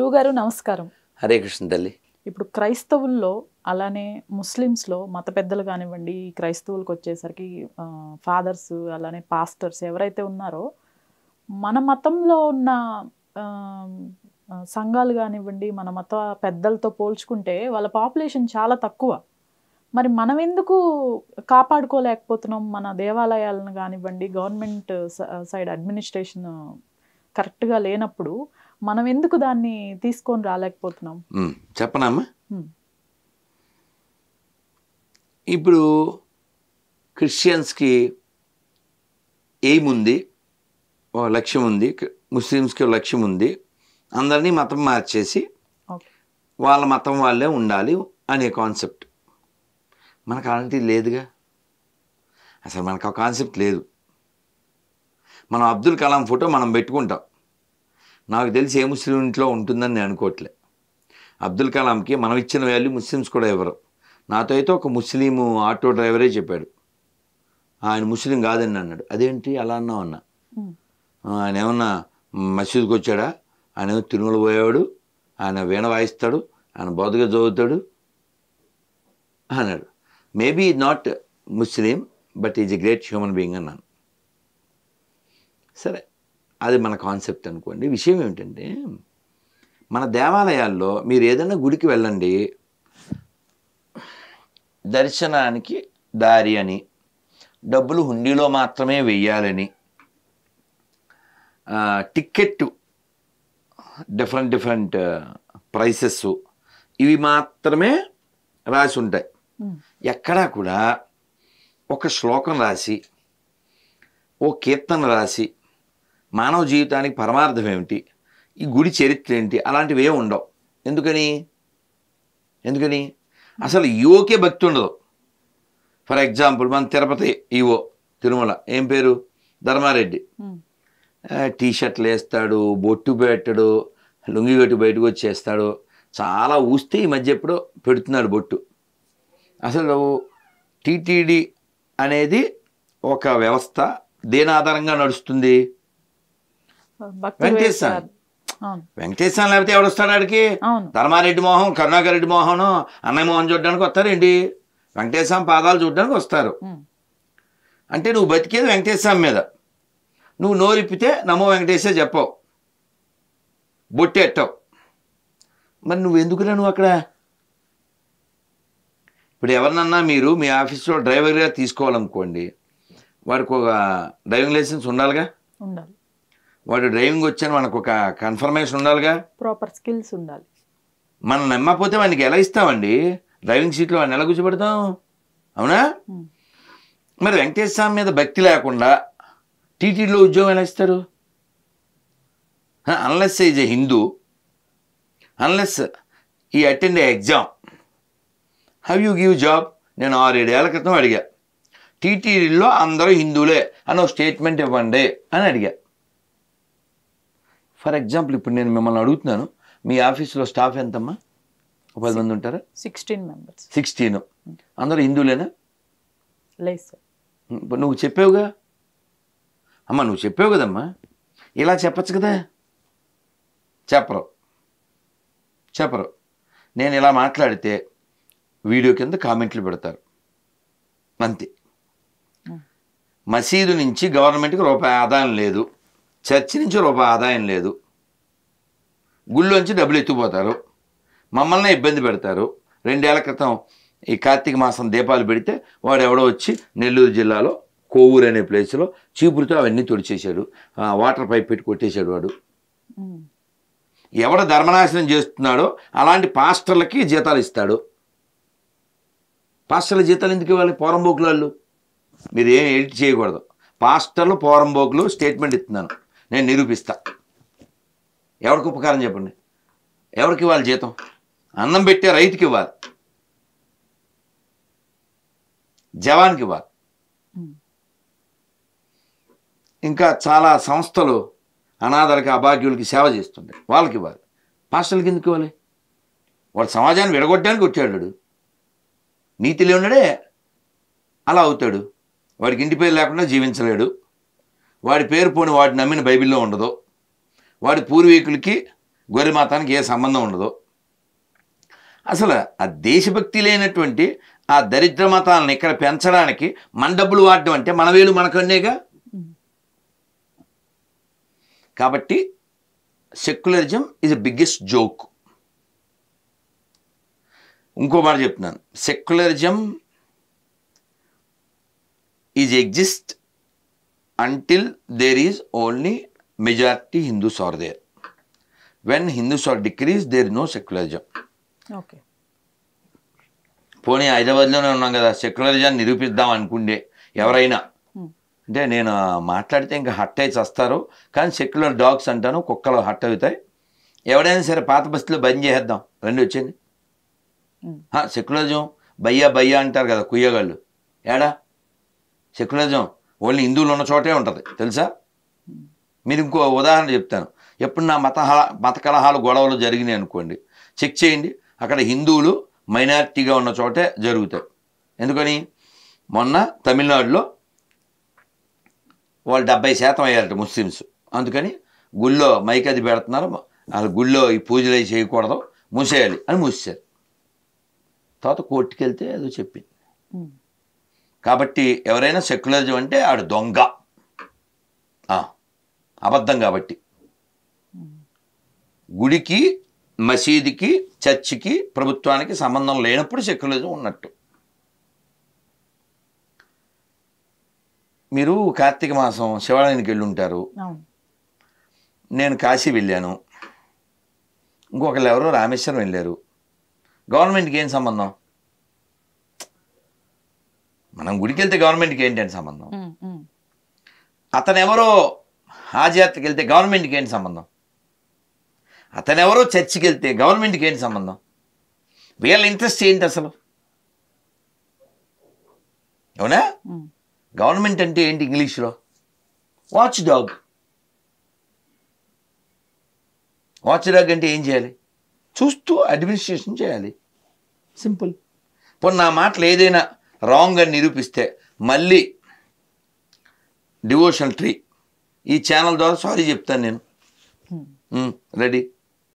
గురువుగారు నమస్కారం హరే కృష్ణ తల్లి ఇప్పుడు క్రైస్తవుల్లో అలానే ముస్లిమ్స్లో మత పెద్దలు కానివ్వండి క్రైస్తవులకు వచ్చేసరికి ఫాదర్స్ అలానే పాస్టర్స్ ఎవరైతే ఉన్నారో మన మతంలో ఉన్న సంఘాలు కానివ్వండి మన మత పెద్దలతో పోల్చుకుంటే వాళ్ళ పాపులేషన్ చాలా తక్కువ మరి మనం ఎందుకు కాపాడుకోలేకపోతున్నాం మన దేవాలయాలను కానివ్వండి గవర్నమెంట్ సైడ్ అడ్మినిస్ట్రేషన్ కరెక్ట్గా లేనప్పుడు మనం ఎందుకు దాన్ని తీసుకొని రాలేకపోతున్నాం చెప్పనమ్మా ఇప్పుడు క్రిస్టియన్స్కి ఎయిమ్ ఉంది ఒక లక్ష్యం ఉంది ముస్లిమ్స్కి ఒక లక్ష్యం ఉంది అందరినీ మతం మార్చేసి వాళ్ళ మతం వాళ్ళే ఉండాలి అనే కాన్సెప్ట్ మనకు అలాంటిది లేదుగా అసలు మనకు ఆ కాన్సెప్ట్ లేదు మనం అబ్దుల్ కలాం ఫోటో మనం పెట్టుకుంటాం నాకు తెలిసి ఏ ముస్లిం ఇంట్లో ఉంటుందని నేను అనుకోవట్లే అబ్దుల్ కలాంకి మనం ఇచ్చిన వాల్యూ ముస్లిమ్స్ కూడా ఇవ్వరు నాతో అయితే ఒక ముస్లిం ఆటో డ్రైవరే చెప్పాడు ఆయన ముస్లిం కాదని అన్నాడు అదేంటి అలా అన్నావు అన్న ఆయన ఏమన్నా మసీద్కి వచ్చాడా ఆయన ఏమో తిరుమల పోయేవాడు ఆయన వీణ వాయిస్తాడు ఆయన బోధగా చదువుతాడు అన్నాడు maybe not Muslim but is a great human being అన్నాను సరే అది మన కాన్సెప్ట్ అనుకోండి విషయం ఏమిటంటే మన దేవాలయాల్లో మీరు ఏదైనా గుడికి వెళ్ళండి దర్శనానికి దారి అని డబ్బులు హుండీలో మాత్రమే వెయ్యాలని టిక్కెట్టు డిఫరెంట్ డిఫరెంట్ ప్రైసెస్ ఇవి మాత్రమే రాసి ఉంటాయి ఎక్కడా కూడా ఒక శ్లోకం రాసి ఓ కీర్తన రాసి మానవ జీవితానికి పరమార్థం ఏమిటి ఈ గుడి చరిత్ర ఏంటి అలాంటివి ఏమి ఉండవు ఎందుకని ఎందుకని అసలు ఈవోకే భక్తి ఉండదు ఫర్ ఎగ్జాంపుల్ మన తిరుపతి ఈవో తిరుమల ఏం పేరు ధర్మారెడ్డి టీ షర్ట్లు వేస్తాడు బొట్టు పెట్టడు లుంగి కట్టి బయటకు వచ్చేస్తాడు చాలా ఊస్తే ఈ మధ్య ఎప్పుడో పెడుతున్నాడు బొట్టు అసలు టీటీడీ అనేది ఒక వ్యవస్థ దేని ఆధారంగా నడుస్తుంది వెంకటేశ్వర వెంకటేశ్వర లేకపోతే ఎవడు వస్తాడు ఆడికి ధర్మారెడ్డి మోహన్ కరుణాకర్ రెడ్డి మోహన్ అన్నయ్య మోహన్ చూడడానికి వస్తారండి వెంకటేశ్వర పాదాలు చూడడానికి వస్తారు అంటే నువ్వు బతికేది వెంకటేశ్వర మీద నువ్వు నోరిప్పితే నమో వెంకటేశ్వర చెప్పవు బొట్టెట్టవు మరి నువ్వు ఎందుకురా నువ్వు అక్కడ ఇప్పుడు ఎవరినన్నా మీరు మీ ఆఫీస్లో డ్రైవర్గా తీసుకోవాలనుకోండి వాడికి ఒక డ్రైవింగ్ లైసెన్స్ ఉండాలిగా ఉండాలి వాడు డ్రైవింగ్ వచ్చాను మనకు ఒక కన్ఫర్మేషన్ ఉండాలిగా ప్రాపర్ స్కిల్స్ ఉండాలి మనం నమ్మకపోతే వానికి ఎలా ఇస్తామండి డ్రైవింగ్ సీట్లో వాడిని ఎలా కూర్చోబెడతాం అవునా మరి వెంకటేశ్వర స్వామి మీద భక్తి లేకుండా టీటీడీలో ఉద్యోగం ఎలా ఇస్తారు unless is a Hindu unless he attend exam have you give job నేను ఆరు ఏడేళ్ల క్రితం అడిగా టీటీడీలో అందరూ హిందువులే అని ఒక స్టేట్మెంట్ ఇవ్వండి అని అడిగా ఫర్ ఎగ్జాంపుల్ ఇప్పుడు నేను మిమ్మల్ని అడుగుతున్నాను మీ ఆఫీస్లో స్టాఫ్ ఎంతమ్మా పది మంది ఉంటారా సిక్స్టీన్ మెంబర్స్ సిక్స్టీన్ అందరూ హిందువులేనా లేదు సార్ నువ్వు చెప్పావుగా అమ్మా నువ్వు చెప్పావు కదమ్మా ఇలా చెప్పచ్చు కదా చెప్పరు చెప్పరు నేను ఇలా మాట్లాడితే వీడియో కింద కామెంట్లు పెడతారు అంతే మసీదు నుంచి గవర్నమెంట్కి రూపాయి ఆదాయం లేదు చర్చి నుంచి రూప ఆదాయం లేదు గుళ్ళోంచి డబ్బులు ఎత్తుపోతారు మమ్మల్ని ఇబ్బంది పెడతారు రెండేళ్ల క్రితం ఈ కార్తీక మాసం దీపాలు పెడితే వాడు ఎవడో వచ్చి నెల్లూరు జిల్లాలో కోవూరు అనే ప్లేస్లో చీపురుతో అవన్నీ తుడిచేశాడు వాటర్ పైప్ పెట్టి కొట్టేశాడు వాడు ఎవడ ధర్మనాశనం చేస్తున్నాడో అలాంటి పాస్టర్లకి జీతాలు ఇస్తాడు పాస్టర్ల జీతాలు ఎందుకు ఇవ్వాలి పోరంబోకులు వాళ్ళు మీరు ఏం ఎడిట్ చేయకూడదు పాస్టర్లు పోరంబోకులు స్టేట్మెంట్ ఇస్తున్నాను నేను నిరూపిస్తా ఎవరికి ఉపకారం చెప్పండి ఎవరికి ఇవ్వాలి జీతం అన్నం పెట్టే రైతుకి ఇవ్వాలి జవాన్కి ఇవ్వాలి ఇంకా చాలా సంస్థలు అనాథలకి అభాగ్యులకి సేవ చేస్తుంటాయి వాళ్ళకి ఇవ్వాలి పాస్టర్లకి ఎందుకు ఇవ్వాలి వాడు సమాజాన్ని విడగొట్టడానికి వచ్చాడు నీతి లేవున్నాడే అలా అవుతాడు వాడికి ఇంటి పేరు లేకుండా జీవించలేడు వాడి పేరు పోని వాటి నమ్మిన బైబిల్లో ఉండదు వాడి పూర్వీకులకి గొర్రెమాతానికి ఏ సంబంధం ఉండదు అసలు ఆ దేశభక్తి లేనటువంటి ఆ దరిద్ర మతాలను ఇక్కడ పెంచడానికి మన డబ్బులు వాడడం అంటే మన వేలు మనకన్నేగా కాబట్టి secularism is a biggest joke ఇంకో మాట చెప్తున్నాను secularism is exist until there is only majority Hindus are there. When Hindus are decreased, there no no okay పోనీ హైదరాబాద్లోనే ఉన్నాం కదా సెక్యులరిజం నిరూపిద్దాం అనుకుండే ఎవరైనా hmm. అంటే నేను మాట్లాడితే ఇంకా హట్ అయి వస్తారు కానీ సెక్యులర్ డాగ్స్ అంటాను కుక్కలు హట్ అవుతాయి ఎవడైనా సరే పాత బస్సులో బంద్ చేసేద్దాం రెండు వచ్చింది సెక్యులరిజం బయ్యా బయ్యా అంటారు కదా కుయ్యగాళ్ళు ఏడా సెక్యులరిజం ఓన్లీ హిందువులు ఉన్న చోటే ఉంటుంది తెలుసా మీరు ఇంకో ఉదాహరణ చెప్తాను ఎప్పుడు నా మత మత కలహాలు గొడవలు జరిగినాయి అనుకోండి చెక్ చేయండి అక్కడ హిందువులు మైనారిటీగా ఉన్న చోటే జరుగుతాయి ఎందుకని మొన్న తమిళనాడులో వాళ్ళు డెబ్బై శాతం అయ్యారట ముస్లిమ్స్ అందుకని గుళ్ళో మైక్ అది పెడుతున్నారు వాళ్ళు గుళ్ళో ఈ పూజలు అవి చేయకూడదు మూసేయాలి అని మూసేశారు తర్వాత కోర్టుకెళ్తే అదో చెప్పింది కాబట్టి ఎవరైనా సెక్యులరిజం అంటే ఆడు దొంగ అబద్ధం కాబట్టి గుడికి మసీదుకి చర్చికి ప్రభుత్వానికి సంబంధం లేనప్పుడు సెక్యులరిజం ఉన్నట్టు మీరు కార్తీక మాసం శివాలయానికి వెళ్ళి ఉంటారు నేను కాశీ వెళ్ళాను ఇంకొకళ్ళు ఎవరో రామేశ్వరం వెళ్ళారు గవర్నమెంట్కి ఏం సంబంధం మనం గుడికి వెళ్తే గవర్నమెంట్కి ఏంటంటే సంబంధం అతనెవరో హాజయాత్రకి వెళ్తే గవర్నమెంట్కి ఏంటి సంబంధం అతనెవరో చర్చికి వెళ్తే గవర్నమెంట్కి ఏంటి సంబంధం వీళ్ళ ఇంట్రెస్ట్ ఏంటి అసలు అవునా గవర్నమెంట్ అంటే ఏంటి ఇంగ్లీష్లో వాచ్ డాగ్ వాచ్ డాగ్ అంటే ఏం చేయాలి చూస్తూ అడ్మినిస్ట్రేషన్ చేయాలి సింపుల్ పోనీ నా మాటలు ఏదైనా రాంగ్ అని నిరూపిస్తే మళ్ళీ డివోషనల్ ట్రీ ఈ ఛానల్ ద్వారా సారీ చెప్తాను నేను రెడీ hmm. hmm.